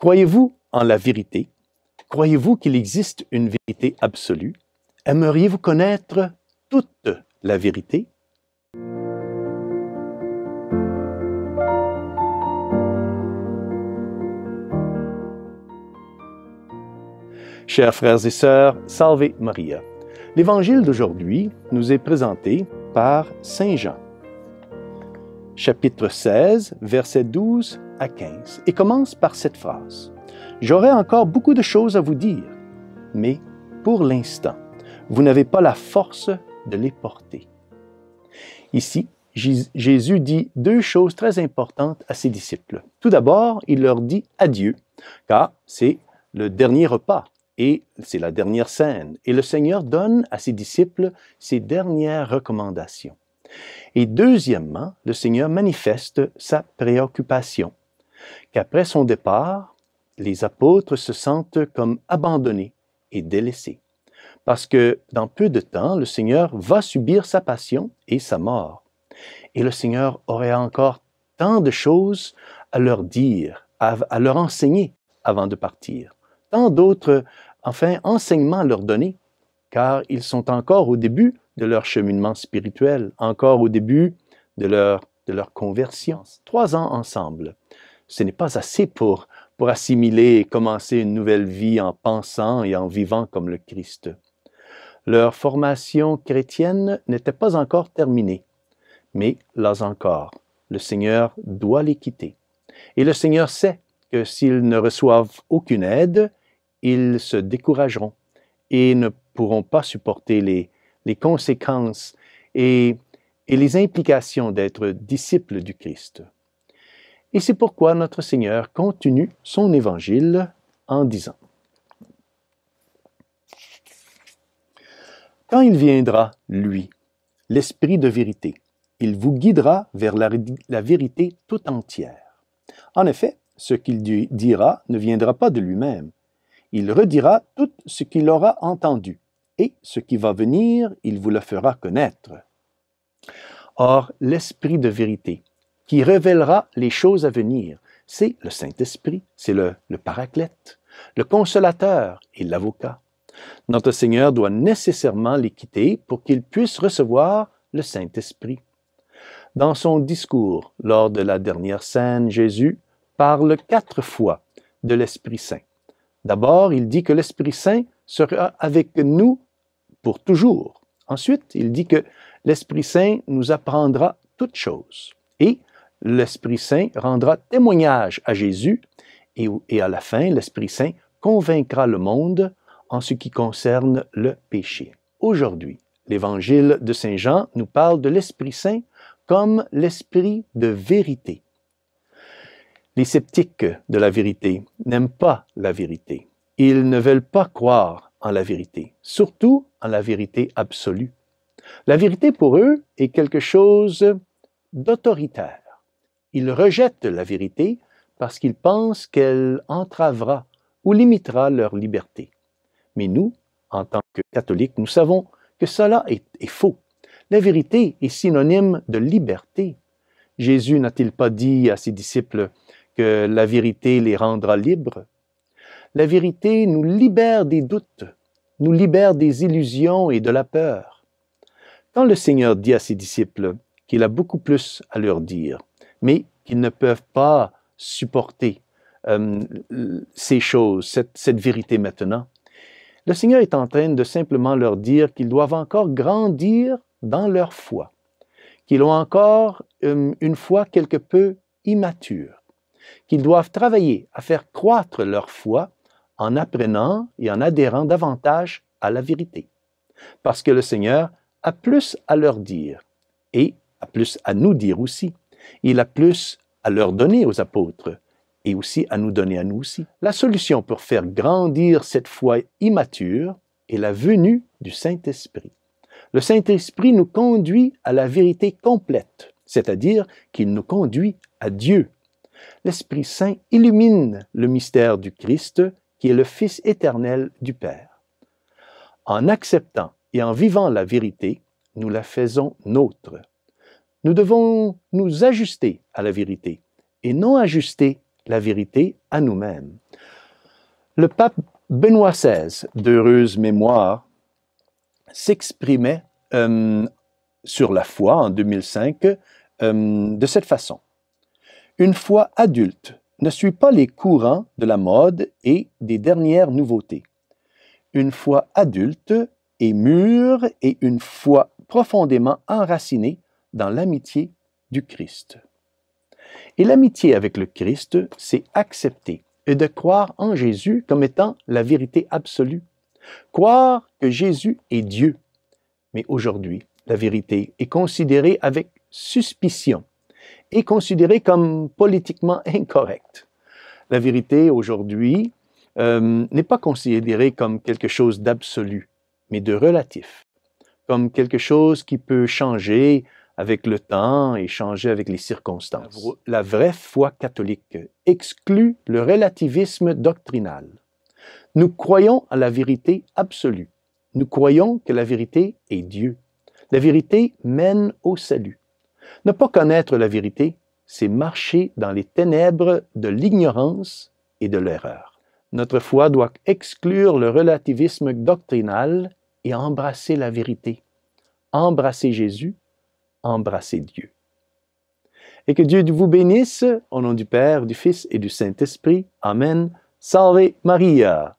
Croyez-vous en la vérité? Croyez-vous qu'il existe une vérité absolue? Aimeriez-vous connaître toute la vérité? Chers frères et sœurs, salvez Maria. L'évangile d'aujourd'hui nous est présenté par Saint Jean. Chapitre 16, verset 12 à 15 et commence par cette phrase. J'aurai encore beaucoup de choses à vous dire, mais pour l'instant, vous n'avez pas la force de les porter. Ici, Jésus dit deux choses très importantes à ses disciples. Tout d'abord, il leur dit adieu, car c'est le dernier repas et c'est la dernière scène. Et le Seigneur donne à ses disciples ses dernières recommandations. Et deuxièmement, le Seigneur manifeste sa préoccupation qu'après son départ, les apôtres se sentent comme abandonnés et délaissés, parce que dans peu de temps, le Seigneur va subir sa passion et sa mort. Et le Seigneur aurait encore tant de choses à leur dire, à, leur enseigner avant de partir, tant d'autres, enfin, enseignements à leur donner, car ils sont encore au début de leur cheminement spirituel, encore au début de leur conversion. Trois ans ensemble ce n'est pas assez pour, pour assimiler et commencer une nouvelle vie en pensant et en vivant comme le Christ. Leur formation chrétienne n'était pas encore terminée, mais là encore, le Seigneur doit les quitter. Et le Seigneur sait que s'ils ne reçoivent aucune aide, ils se décourageront et ne pourront pas supporter les, conséquences et les implications d'être disciples du Christ. Et c'est pourquoi notre Seigneur continue son évangile en disant Quand il viendra, lui, l'Esprit de vérité, il vous guidera vers la, vérité tout entière. En effet, ce qu'il dira ne viendra pas de lui-même. Il redira tout ce qu'il aura entendu, et ce qui va venir, il vous le fera connaître. Or, l'Esprit de vérité, qui révélera les choses à venir. C'est le Saint-Esprit, c'est le, le Paraclète, le Consolateur et l'Avocat. Notre Seigneur doit nécessairement les quitter pour qu'il puisse recevoir le Saint-Esprit. Dans son discours, lors de la dernière scène, Jésus parle quatre fois de l'Esprit Saint. D'abord, il dit que l'Esprit Saint sera avec nous pour toujours. Ensuite, il dit que l'Esprit Saint nous apprendra toutes choses. Et l'Esprit Saint rendra témoignage à Jésus et, à la fin, l'Esprit Saint convaincra le monde en ce qui concerne le péché. Aujourd'hui, l'évangile de Saint Jean nous parle de l'Esprit Saint comme l'Esprit de vérité. Les sceptiques de la vérité n'aiment pas la vérité. Ils ne veulent pas croire en la vérité, surtout en la vérité absolue. La vérité pour eux est quelque chose d'autoritaire. Ils rejettent la vérité parce qu'ils pensent qu'elle entravera ou limitera leur liberté. Mais nous, en tant que catholiques, nous savons que cela est, faux. La vérité est synonyme de liberté. Jésus n'a-t-il pas dit à ses disciples que la vérité les rendra libres La vérité nous libère des doutes, nous libère des illusions et de la peur. Quand le Seigneur dit à ses disciples qu'il a beaucoup plus à leur dire, mais qu'ils ne peuvent pas supporter euh, ces choses, cette, vérité maintenant. Le Seigneur est en train de simplement leur dire qu'ils doivent encore grandir dans leur foi, qu'ils ont encore euh, une foi quelque peu immature, qu'ils doivent travailler à faire croître leur foi en apprenant et en adhérant davantage à la vérité, parce que le Seigneur a plus à leur dire et a plus à nous dire aussi. Il a plus à leur donner aux apôtres et aussi à nous donner à nous aussi. La solution pour faire grandir cette foi immature est la venue du Saint-Esprit. Le Saint-Esprit nous conduit à la vérité complète, c'est-à-dire qu'il nous conduit à Dieu. L'Esprit Saint illumine le mystère du Christ qui est le Fils éternel du Père. En acceptant et en vivant la vérité, nous la faisons nôtre. Nous devons nous ajuster à la vérité et non ajuster la vérité à nous-mêmes. Le pape Benoît XVI, d'heureuse mémoire, s'exprimait euh, sur la foi en 2005 euh, de cette façon. Une foi adulte ne suit pas les courants de la mode et des dernières nouveautés. Une foi adulte est mûre et une foi profondément enracinée dans l'amitié du Christ. Et l'amitié avec le Christ, c'est accepter et de croire en Jésus comme étant la vérité absolue. Croire que Jésus est Dieu. Mais aujourd'hui, la vérité est considérée avec suspicion et considérée comme politiquement incorrecte. La vérité aujourd'hui euh, n'est pas considérée comme quelque chose d'absolu, mais de relatif, comme quelque chose qui peut changer avec le temps et changer avec les circonstances. La vraie foi catholique exclut le relativisme doctrinal. Nous croyons à la vérité absolue. Nous croyons que la vérité est Dieu. La vérité mène au salut. Ne pas connaître la vérité, c'est marcher dans les ténèbres de l'ignorance et de l'erreur. Notre foi doit exclure le relativisme doctrinal et embrasser la vérité. Embrasser Jésus embrasser Dieu. Et que Dieu vous bénisse, au nom du Père, du Fils et du Saint-Esprit. Amen. Salve Maria.